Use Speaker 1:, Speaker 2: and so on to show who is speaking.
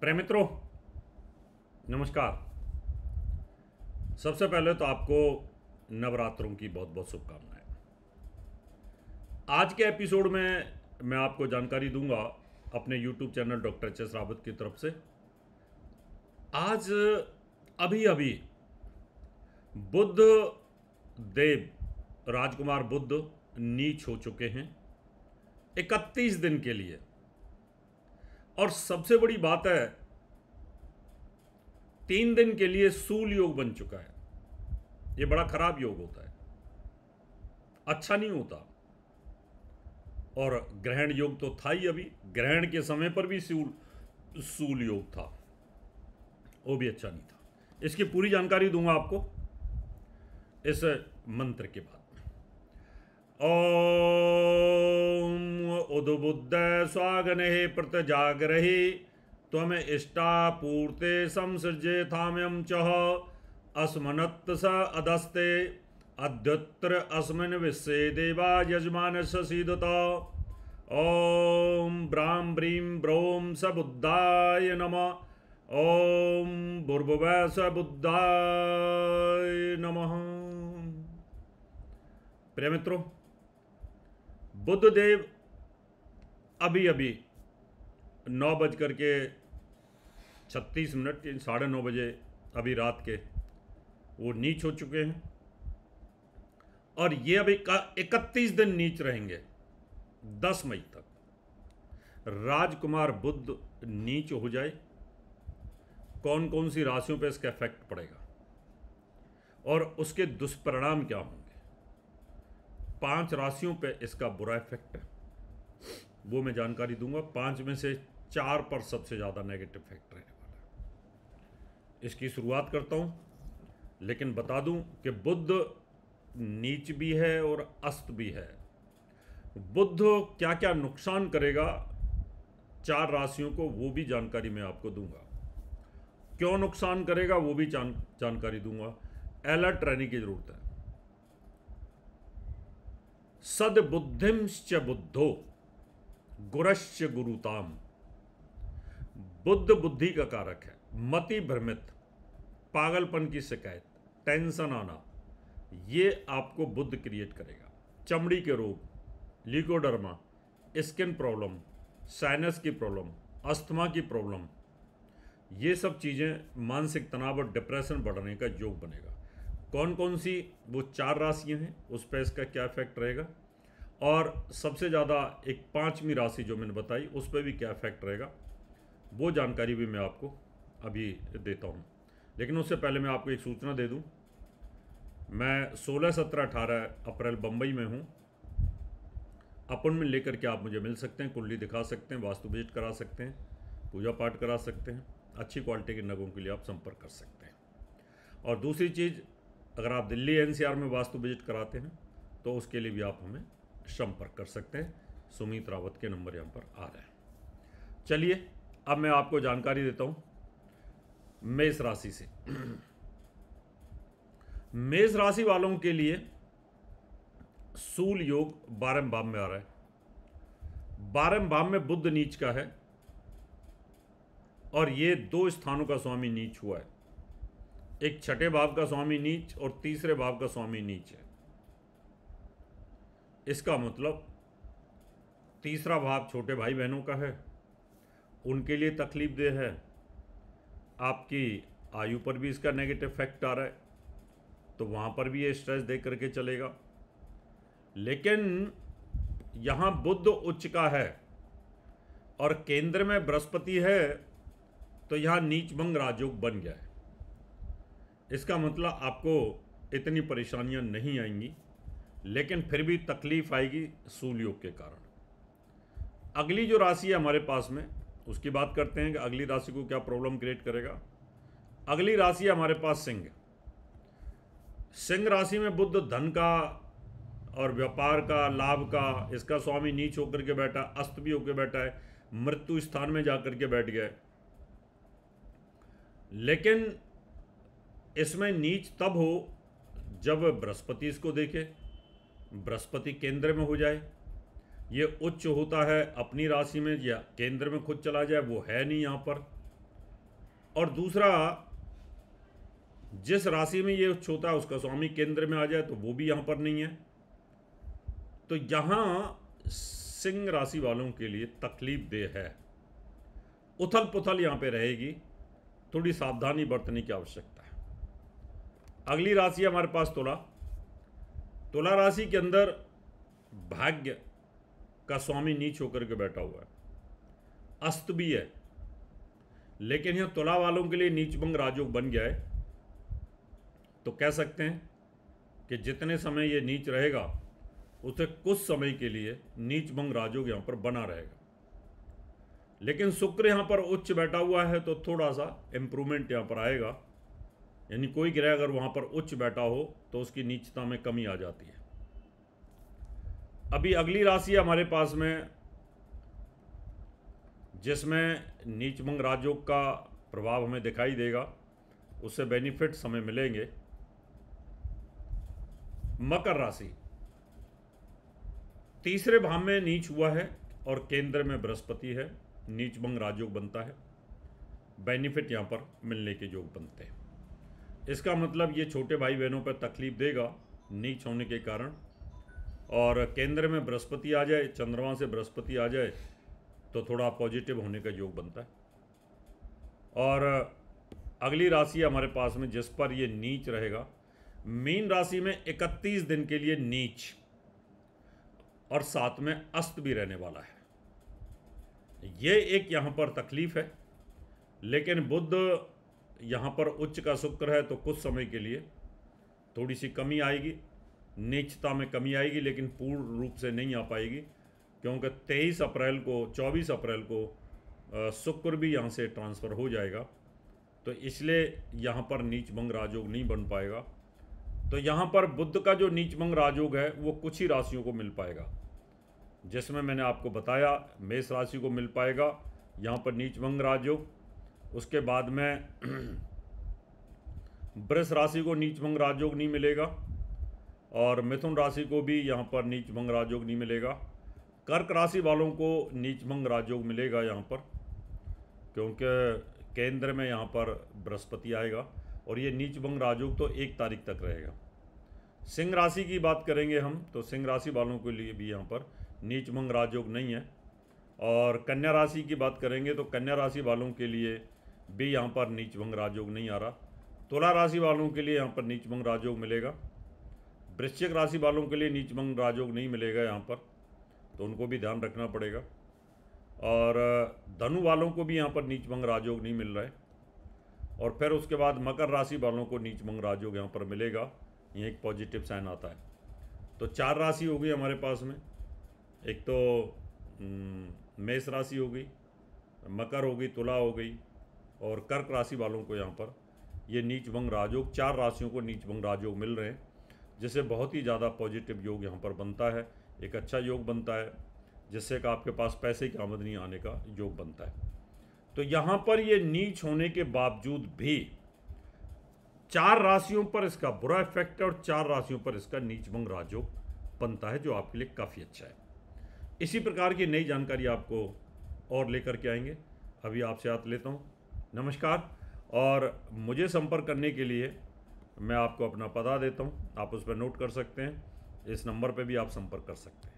Speaker 1: प्रेम मित्रों नमस्कार सबसे पहले तो आपको नवरात्रों की बहुत बहुत शुभकामनाएं आज के एपिसोड में मैं आपको जानकारी दूंगा अपने YouTube channel doctor H S Rawat की तरफ से आज अभी अभी बुद्ध देव राजकुमार बुद्ध नीच हो चुके हैं 31 दिन के लिए और सबसे बड़ी बात है तीन दिन के लिए सूल योग बन चुका है ये बड़ा खराब योग होता है अच्छा नहीं होता और ग्रहण योग तो था ही अभी ग्रहण के समय पर भी सूल सूल योग था वो भी अच्छा नहीं था इसकी पूरी जानकारी दूंगा आपको इस मंत्र के बाद और उद्बुद्ध स्वागनेः तम इष्टा पूर्ते संसृजे थाम्यम चह अस्मनत् स अदस्ते अद्युत्र अस्मिन् विश्वे देवा यजमान सीदत ॐ ब्रां ब्रीं ब्रों स बुद्धाय नम ॐ भूर्भुवः स बुद्धाय नमः प्रिय मित्रों बुद्धदेव अभी अभी नौ बज कर के छत्तीस मिनट साढ़े नौ बजे अभी रात के वो नीच हो चुके हैं और ये अभी इकतीस दिन नीच रहेंगे दस मई तक राजकुमार बुद्ध नीच हो जाए कौन कौन सी राशियों पे इसका इफेक्ट पड़ेगा और उसके दुष्परिणाम क्या होंगे पांच राशियों पे इसका बुरा इफेक्ट है वो मैं जानकारी दूंगा पांच में से चार पर सबसे ज़्यादा नेगेटिव फैक्टर रहने वाला है इसकी शुरुआत करता हूं लेकिन बता दूं कि बुद्ध नीच भी है और अस्त भी है बुद्ध क्या क्या नुकसान करेगा चार राशियों को वो भी जानकारी मैं आपको दूंगा क्यों नुकसान करेगा वो भी जान, जानकारी दूंगा अलर्ट रहने की जरूरत है सदबुद्धिम बुद्धो गुरश्च गुरुताम बुद्ध बुद्धि का कारक है मति भ्रमित पागलपन की शिकायत टेंशन आना ये आपको बुद्ध क्रिएट करेगा चमड़ी के रोग लिकोडर्मा स्किन प्रॉब्लम साइनस की प्रॉब्लम अस्थमा की प्रॉब्लम ये सब चीज़ें मानसिक तनाव और डिप्रेशन बढ़ने का योग बनेगा कौन कौन सी वो चार राशियां हैं उस पर इसका क्या इफेक्ट रहेगा और सबसे ज़्यादा एक पाँचवीं राशि जो मैंने बताई उस पर भी क्या इफेक्ट रहेगा वो जानकारी भी मैं आपको अभी देता हूँ लेकिन उससे पहले मैं आपको एक सूचना दे दूँ मैं 16, 17, 18 अप्रैल बम्बई में हूँ अपॉइंटमेंट लेकर के आप मुझे मिल सकते हैं कुंडली दिखा सकते हैं वास्तु विजिट करा सकते हैं पूजा पाठ करा सकते हैं अच्छी क्वालिटी के नगों के लिए आप संपर्क कर सकते हैं और दूसरी चीज़ अगर आप दिल्ली एनसीआर में वास्तु विजिट कराते हैं तो उसके लिए भी आप हमें संपर्क कर सकते हैं सुमित रावत के नंबर यहाँ पर आ रहे हैं चलिए अब मैं आपको जानकारी देता हूँ मेष राशि से मेष राशि वालों के लिए सूल योग बारम भाव में आ रहा है बारम भाव में बुद्ध नीच का है और ये दो स्थानों का स्वामी नीच हुआ है एक छठे भाव का स्वामी नीच और तीसरे भाव का स्वामी नीच है इसका मतलब तीसरा भाव छोटे भाई बहनों का है उनके लिए तकलीफ देह है आपकी आयु पर भी इसका नेगेटिव इफेक्ट आ रहा है तो वहाँ पर भी ये स्ट्रेस दे करके चलेगा लेकिन यहाँ बुद्ध उच्च का है और केंद्र में बृहस्पति है तो यहाँ नीच भंग राजयोग बन गया है इसका मतलब आपको इतनी परेशानियाँ नहीं आएंगी लेकिन फिर भी तकलीफ आएगी सूल योग के कारण अगली जो राशि है हमारे पास में उसकी बात करते हैं कि अगली राशि को क्या प्रॉब्लम क्रिएट करेगा अगली राशि है हमारे पास सिंह सिंह राशि में बुद्ध धन का और व्यापार का लाभ का इसका स्वामी नीच होकर के बैठा अस्त भी होकर बैठा है मृत्यु स्थान में जाकर के बैठ गया लेकिन इसमें नीच तब हो जब बृहस्पति इसको देखे बृहस्पति केंद्र में हो जाए ये उच्च होता है अपनी राशि में या केंद्र में खुद चला जाए वो है नहीं यहाँ पर और दूसरा जिस राशि में ये उच्च होता है उसका स्वामी केंद्र में आ जाए तो वो भी यहाँ पर नहीं है तो यहाँ सिंह राशि वालों के लिए तकलीफ देह है उथल पुथल यहाँ पे रहेगी थोड़ी सावधानी बरतने की आवश्यकता है अगली राशि हमारे पास तुला तुला राशि के अंदर भाग्य का स्वामी नीच होकर के बैठा हुआ है अस्त भी है लेकिन यह तुला वालों के लिए नीचभंग राजयोग बन गया है तो कह सकते हैं कि जितने समय ये नीच रहेगा उसे कुछ समय के लिए नीचभंग राजयोग यहाँ पर बना रहेगा लेकिन शुक्र यहाँ पर उच्च बैठा हुआ है तो थोड़ा सा इम्प्रूवमेंट यहाँ पर आएगा यानी कोई ग्रह अगर वहाँ पर उच्च बैठा हो तो उसकी नीचता में कमी आ जाती है अभी अगली राशि हमारे पास में जिसमें नीचमंग राजयोग का प्रभाव हमें दिखाई देगा उससे बेनिफिट्स हमें मिलेंगे मकर राशि तीसरे भाव में नीच हुआ है और केंद्र में बृहस्पति है नीचमंग राजयोग बनता है बेनिफिट यहाँ पर मिलने के योग बनते हैं इसका मतलब ये छोटे भाई बहनों पर तकलीफ देगा नीच होने के कारण और केंद्र में बृहस्पति आ जाए चंद्रमा से बृहस्पति आ जाए तो थोड़ा पॉजिटिव होने का योग बनता है और अगली राशि हमारे पास में जिस पर ये नीच रहेगा मीन राशि में 31 दिन के लिए नीच और साथ में अस्त भी रहने वाला है ये एक यहाँ पर तकलीफ है लेकिन बुद्ध यहाँ पर उच्च का शुक्र है तो कुछ समय के लिए थोड़ी सी कमी आएगी नीचता में कमी आएगी लेकिन पूर्ण रूप से नहीं आ पाएगी क्योंकि तेईस अप्रैल को चौबीस अप्रैल को शुक्र भी यहाँ से ट्रांसफ़र हो जाएगा तो इसलिए यहाँ पर नीच भंग राजयोग नहीं बन पाएगा तो यहाँ पर बुद्ध का जो नीच भंग राजयोग है वो कुछ ही राशियों को मिल पाएगा जिसमें मैंने आपको बताया मेष राशि को मिल पाएगा यहाँ पर नीच भंग राजयोग उसके बाद में वृष राशि को नीच भंग राजयोग नहीं मिलेगा और मिथुन राशि को भी यहाँ पर नीच भंग राजयोग नहीं मिलेगा कर्क राशि वालों को नीच भंग राजयोग मिलेगा यहाँ पर क्योंकि केंद्र में यहाँ पर बृहस्पति आएगा और ये नीच भंग राजयोग तो एक तारीख तक रहेगा सिंह राशि की बात करेंगे हम तो सिंह राशि वालों के लिए भी यहाँ पर नीच भंग राजयोग नहीं है और कन्या राशि की बात करेंगे तो कन्या राशि वालों के लिए भी यहाँ पर नीच भंग राजयोग नहीं आ रहा तुला राशि वालों के लिए यहाँ पर नीच भंग राजयोग मिलेगा वृश्चिक राशि वालों के लिए नीच भंग राजयोग नहीं मिलेगा यहाँ पर तो उनको भी ध्यान रखना पड़ेगा और धनु वालों को भी यहाँ पर नीच भंग राजयोग नहीं मिल रहा है और फिर उसके बाद मकर राशि वालों को नीच भंग राजयोग यहाँ पर मिलेगा ये एक पॉजिटिव साइन आता है तो चार राशि हो गई हमारे पास में एक तो मेष राशि हो गई मकर हो गई तुला हो गई और कर्क राशि वालों को यहाँ पर ये नीच भंग राजयोग चार राशियों को नीच भंग राजयोग मिल रहे हैं जिससे बहुत ही ज़्यादा पॉजिटिव योग यहाँ पर बनता है एक अच्छा योग बनता है जिससे कि आपके पास पैसे की आमदनी आने का योग बनता है तो यहाँ पर ये नीच होने के बावजूद भी चार राशियों पर इसका बुरा इफेक्ट है और चार राशियों पर इसका नीच भंग राजयोग बनता है जो आपके लिए काफ़ी अच्छा है इसी प्रकार की नई जानकारी आपको और लेकर के आएंगे अभी आपसे हाथ लेता हूँ नमस्कार और मुझे संपर्क करने के लिए मैं आपको अपना पता देता हूँ आप उस पर नोट कर सकते हैं इस नंबर पर भी आप संपर्क कर सकते हैं